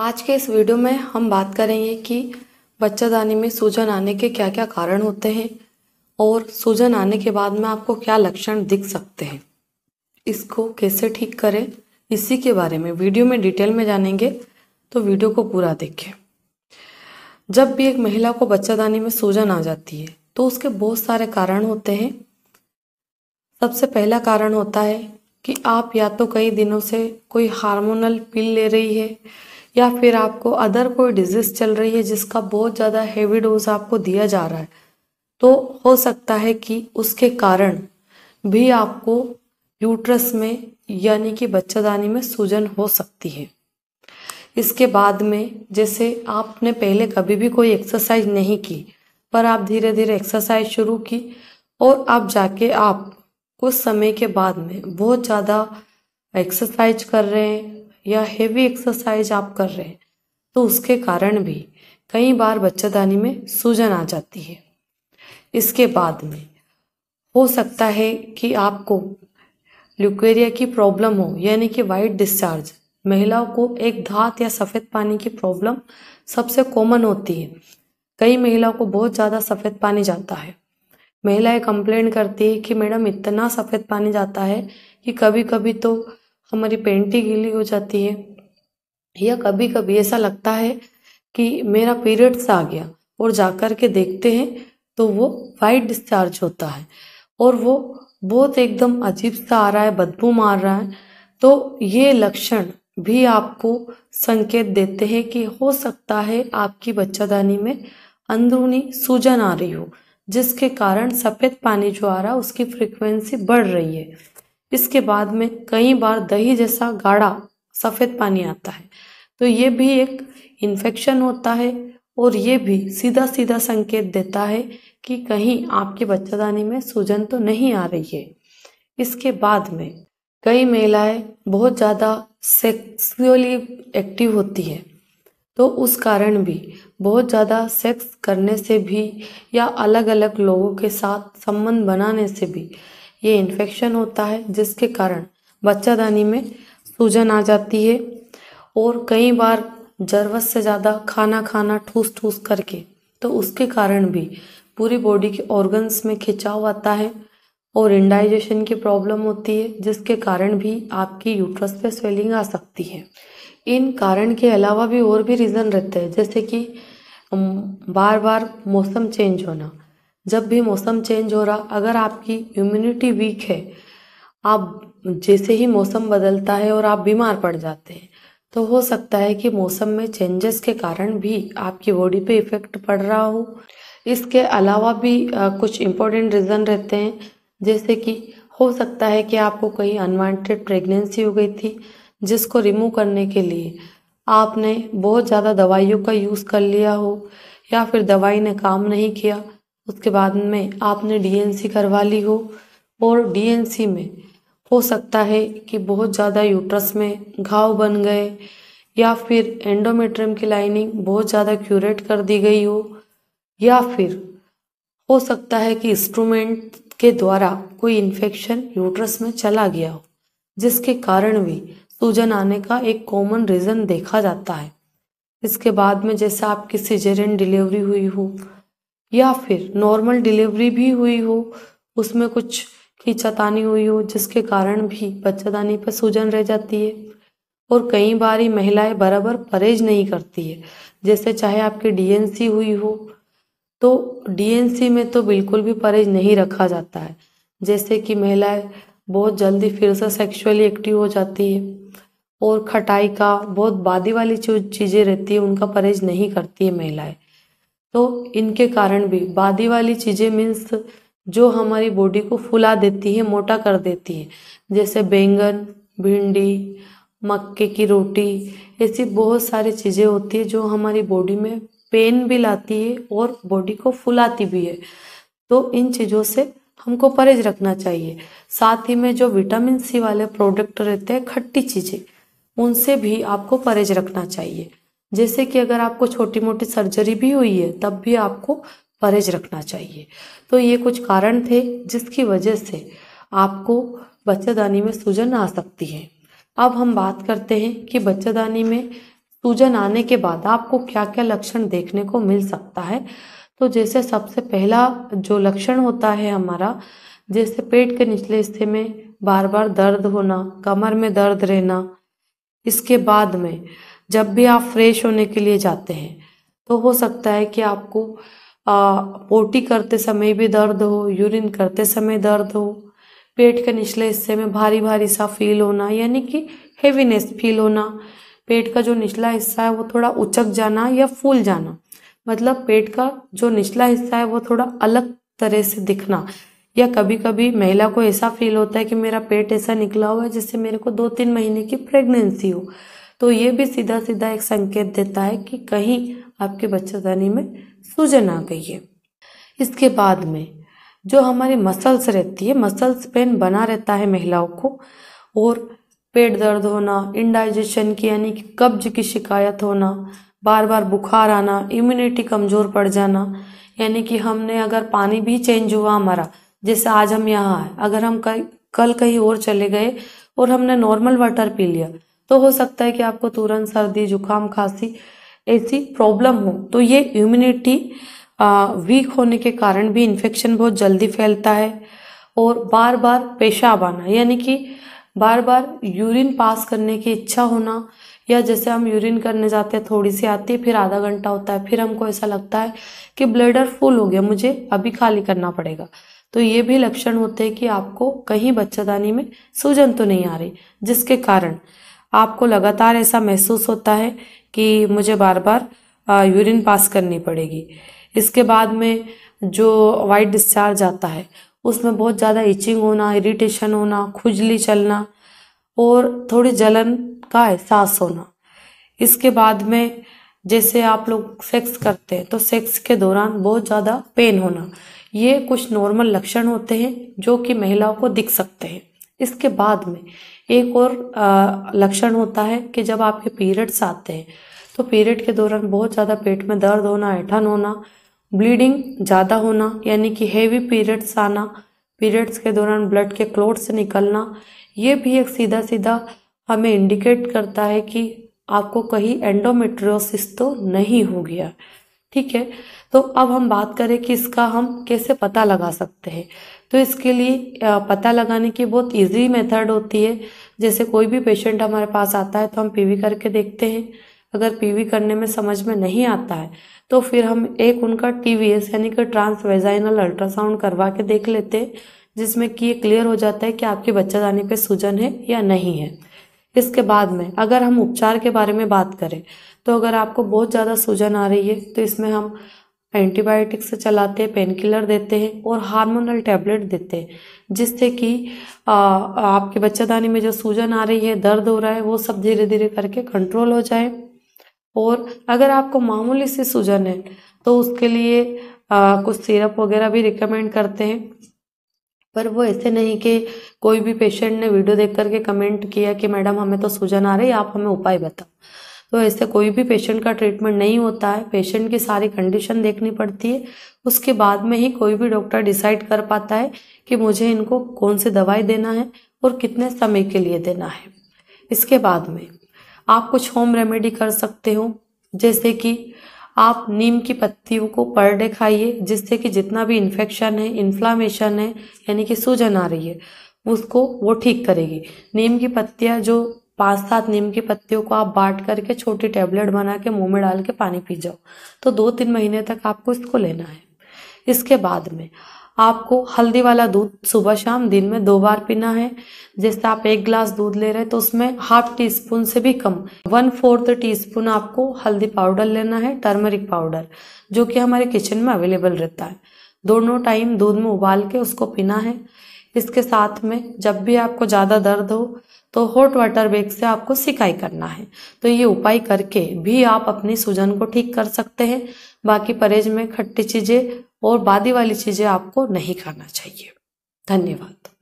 आज के इस वीडियो में हम बात करेंगे कि बच्चादानी में सूजन आने के क्या क्या कारण होते हैं और सूजन आने के बाद में आपको क्या लक्षण दिख सकते हैं इसको कैसे ठीक करें इसी के बारे में वीडियो में डिटेल में जानेंगे तो वीडियो को पूरा देखें जब भी एक महिला को बच्चादानी में सूजन आ जाती है तो उसके बहुत सारे कारण होते हैं सबसे पहला कारण होता है कि आप या तो कई दिनों से कोई हार्मोनल पिल ले रही है या फिर आपको अदर कोई डिजीज़ चल रही है जिसका बहुत ज़्यादा हैवी डोज आपको दिया जा रहा है तो हो सकता है कि उसके कारण भी आपको यूट्रस में यानी कि बच्चादानी में सूजन हो सकती है इसके बाद में जैसे आपने पहले कभी भी कोई एक्सरसाइज नहीं की पर आप धीरे धीरे एक्सरसाइज शुरू की और अब जाके आप कुछ समय के बाद में बहुत ज़्यादा एक्सरसाइज कर रहे हैं या हेवी एक्सरसाइज आप कर रहे हैं तो उसके कारण भी कई बार बच्चेदानी में सूजन आ जाती है इसके बाद में हो सकता है कि आपको ल्यूकेरिया की प्रॉब्लम हो यानी कि वाइट डिस्चार्ज महिलाओं को एक धात या सफ़ेद पानी की प्रॉब्लम सबसे कॉमन होती है कई महिलाओं को बहुत ज़्यादा सफ़ेद पानी जाता है महिलाएं कंप्लेन करती है कि मैडम इतना सफ़ेद पानी जाता है कि कभी कभी तो हमारी पेंटी गीली हो जाती है या कभी कभी ऐसा लगता है कि मेरा पीरियड्स आ गया और जाकर के देखते हैं तो वो वाइट डिस्चार्ज होता है और वो बहुत एकदम अजीब सा आ रहा है बदबू मार रहा है तो ये लक्षण भी आपको संकेत देते हैं कि हो सकता है आपकी बच्चादानी में अंदरूनी सूजन आ रही हो जिसके कारण सफ़ेद पानी जो आ रहा है उसकी फ्रीक्वेंसी बढ़ रही है इसके बाद में कई बार दही जैसा गाढ़ा सफ़ेद पानी आता है तो ये भी एक इन्फेक्शन होता है और ये भी सीधा सीधा संकेत देता है कि कहीं आपके बच्चादानी में सूजन तो नहीं आ रही है इसके बाद में कई महिलाएं बहुत ज़्यादा सेक्सुअली एक्टिव होती है तो उस कारण भी बहुत ज़्यादा सेक्स करने से भी या अलग अलग लोगों के साथ संबंध बनाने से भी ये इन्फेक्शन होता है जिसके कारण बच्चादानी में सूजन आ जाती है और कई बार ज़रूरत से ज़्यादा खाना खाना ठूस ठूस करके तो उसके कारण भी पूरी बॉडी के ऑर्गन्स में खिंचाव आता है और इंडाइजेशन की प्रॉब्लम होती है जिसके कारण भी आपकी यूट्रस पे स्वेलिंग आ सकती है इन कारण के अलावा भी और भी रीज़न रहते हैं जैसे कि बार बार मौसम चेंज होना जब भी मौसम चेंज हो रहा अगर आपकी इम्यूनिटी वीक है आप जैसे ही मौसम बदलता है और आप बीमार पड़ जाते हैं तो हो सकता है कि मौसम में चेंजेस के कारण भी आपकी बॉडी पे इफ़ेक्ट पड़ रहा हो इसके अलावा भी कुछ इम्पोर्टेंट रीज़न रहते हैं जैसे कि हो सकता है कि आपको कहीं अनवांटेड प्रेगनेंसी हो गई थी जिसको रिमूव करने के लिए आपने बहुत ज़्यादा दवाइयों का यूज़ कर लिया हो या फिर दवाई ने काम नहीं किया उसके बाद में आपने डीएनसी करवा ली हो और डीएनसी में हो सकता है कि बहुत ज़्यादा यूट्रस में घाव बन गए या फिर एंडोमेट्रियम की लाइनिंग बहुत ज़्यादा क्यूरेट कर दी गई हो या फिर हो सकता है कि इंस्ट्रूमेंट के द्वारा कोई इन्फेक्शन यूट्रस में चला गया हो जिसके कारण भी सूजन आने का एक कॉमन रीज़न देखा जाता है इसके बाद में जैसे आपकी सिजेरियन डिलीवरी हुई हो हु, या फिर नॉर्मल डिलीवरी भी हुई हो उसमें कुछ खींचातानी हुई हो जिसके कारण भी बच्चादानी पर सूजन रह जाती है और कई बार ही महिलाएं बराबर परहेज नहीं करती है जैसे चाहे आपकी डीएनसी हुई हो तो डीएनसी में तो बिल्कुल भी परहेज नहीं रखा जाता है जैसे कि महिलाएं बहुत जल्दी फिर से सेक्सुअली एक्टिव हो जाती है और खटाई का बहुत बादी वाली चीज़ें रहती है उनका परहेज नहीं करती है महिलाएं तो इनके कारण भी बादी वाली चीज़ें मीन्स जो हमारी बॉडी को फुला देती है मोटा कर देती है जैसे बैंगन भिंडी मक्के की रोटी ऐसी बहुत सारी चीज़ें होती है जो हमारी बॉडी में पेन भी लाती है और बॉडी को फुलाती भी है तो इन चीज़ों से हमको परहेज रखना चाहिए साथ ही में जो विटामिन सी वाले प्रोडक्ट रहते हैं खट्टी चीज़ें उनसे भी आपको परहेज रखना चाहिए जैसे कि अगर आपको छोटी मोटी सर्जरी भी हुई है तब भी आपको परहेज रखना चाहिए तो ये कुछ कारण थे जिसकी वजह से आपको बच्चादानी में सूजन आ सकती है अब हम बात करते हैं कि बच्चादानी में सूजन आने के बाद आपको क्या क्या लक्षण देखने को मिल सकता है तो जैसे सबसे पहला जो लक्षण होता है हमारा जैसे पेट के निचले हिस्से में बार बार दर्द होना कमर में दर्द रहना इसके बाद में जब भी आप फ्रेश होने के लिए जाते हैं तो हो सकता है कि आपको पोटी करते समय भी दर्द हो यूरिन करते समय दर्द हो पेट के निचले हिस्से में भारी भारी सा फील होना यानी कि हेवीनेस फील होना पेट का जो निचला हिस्सा है वो थोड़ा उचक जाना या फूल जाना मतलब पेट का जो निचला हिस्सा है वो थोड़ा अलग तरह से दिखना या कभी कभी महिला को ऐसा फील होता है कि मेरा पेट ऐसा निकला हुआ है जिससे मेरे को दो तीन महीने की प्रेगनेंसी हो तो ये भी सीधा सीधा एक संकेत देता है कि कहीं आपके बच्चेदानी में सूजन आ गई है इसके बाद में जो हमारी मसल्स रहती है मसल्स पेन बना रहता है महिलाओं को और पेट दर्द होना इंडाइजेशन की यानी कि कब्ज की शिकायत होना बार बार बुखार आना इम्यूनिटी कमज़ोर पड़ जाना यानी कि हमने अगर पानी भी चेंज हुआ हमारा जैसे आज हम यहाँ आए अगर हम कल कहीं और चले गए और हमने नॉर्मल वाटर पी लिया तो हो सकता है कि आपको तुरंत सर्दी जुकाम खांसी ऐसी प्रॉब्लम हो तो ये इम्यूनिटी वीक होने के कारण भी इन्फेक्शन बहुत जल्दी फैलता है और बार बार पेशाब आना यानी कि बार बार यूरिन पास करने की इच्छा होना या जैसे हम यूरिन करने जाते हैं थोड़ी सी आती है फिर आधा घंटा होता है फिर हमको ऐसा लगता है कि ब्लेडर फुल हो गया मुझे अभी खाली करना पड़ेगा तो ये भी लक्षण होते हैं कि आपको कहीं बच्चादानी में सूजन तो नहीं आ रही जिसके कारण आपको लगातार ऐसा महसूस होता है कि मुझे बार बार यूरिन पास करनी पड़ेगी इसके बाद में जो वाइट डिस्चार्ज आता है उसमें बहुत ज़्यादा इचिंग होना इरिटेशन होना खुजली चलना और थोड़ी जलन का एहसास होना इसके बाद में जैसे आप लोग सेक्स करते हैं तो सेक्स के दौरान बहुत ज़्यादा पेन होना ये कुछ नॉर्मल लक्षण होते हैं जो कि महिलाओं को दिख सकते हैं इसके बाद में एक और लक्षण होता है कि जब आपके पीरियड्स आते हैं तो पीरियड के दौरान बहुत ज़्यादा पेट में दर्द होना ऐठन होना ब्लीडिंग ज़्यादा होना यानी कि हेवी पीरियड्स आना पीरियड्स के दौरान ब्लड के क्लोट से निकलना ये भी एक सीधा सीधा हमें इंडिकेट करता है कि आपको कहीं एंडोमेट्रियोसिस तो नहीं हो गया ठीक है तो अब हम बात करें कि इसका हम कैसे पता लगा सकते हैं तो इसके लिए पता लगाने की बहुत इजी मेथड होती है जैसे कोई भी पेशेंट हमारे पास आता है तो हम पीवी करके देखते हैं अगर पीवी करने में समझ में नहीं आता है तो फिर हम एक उनका टीवीएस यानी कि ट्रांसवेजाइनल अल्ट्रासाउंड करवा के देख लेते हैं जिसमें कि ये क्लियर हो जाता है कि आपके बच्चा दानी पे सूजन है या नहीं है इसके बाद में अगर हम उपचार के बारे में बात करें तो अगर आपको बहुत ज़्यादा सूजन आ रही है तो इसमें हम एंटीबायोटिक्स से चलाते हैं पेन किलर देते हैं और हार्मोनल टैबलेट देते हैं जिससे कि आपके बच्चेदानी में जो सूजन आ रही है दर्द हो रहा है वो सब धीरे धीरे करके कंट्रोल हो जाए और अगर आपको मामूली सी सूजन है तो उसके लिए आ, कुछ सिरप वगैरह भी रिकमेंड करते हैं पर वो ऐसे नहीं कि कोई भी पेशेंट ने वीडियो देख करके कमेंट किया कि मैडम हमें तो सूजन आ रही है आप हमें उपाय बताओ तो ऐसे कोई भी पेशेंट का ट्रीटमेंट नहीं होता है पेशेंट की सारी कंडीशन देखनी पड़ती है उसके बाद में ही कोई भी डॉक्टर डिसाइड कर पाता है कि मुझे इनको कौन सी दवाई देना है और कितने समय के लिए देना है इसके बाद में आप कुछ होम रेमेडी कर सकते हो जैसे कि आप नीम की पत्तियों को पर डे खाइए जिससे कि जितना भी इन्फेक्शन है इन्फ्लामेशन है यानी कि सूजन आ रही है उसको वो ठीक करेगी नीम की पत्तियाँ जो पांच सात नीम की पत्तियों को आप बांट करके छोटी टेबलेट बना के मुंह में डाल के पानी पी जाओ तो दो तीन महीने तक आपको इसको लेना है इसके बाद में आपको हल्दी वाला दूध सुबह शाम दिन में दो बार पीना है जैसे आप एक ग्लास दूध ले रहे हैं तो उसमें हाफ टी स्पून से भी कम वन फोर्थ टी स्पून आपको हल्दी पाउडर लेना है टर्मरिक पाउडर जो कि हमारे किचन में अवेलेबल रहता है दोनों टाइम दूध में उबाल के उसको पीना है इसके साथ में जब भी आपको ज़्यादा दर्द हो तो हॉट वाटर बेग से आपको सिकाई करना है तो ये उपाय करके भी आप अपनी सूजन को ठीक कर सकते हैं बाकी परहेज में खट्टी चीज़ें और बादी वाली चीज़ें आपको नहीं खाना चाहिए धन्यवाद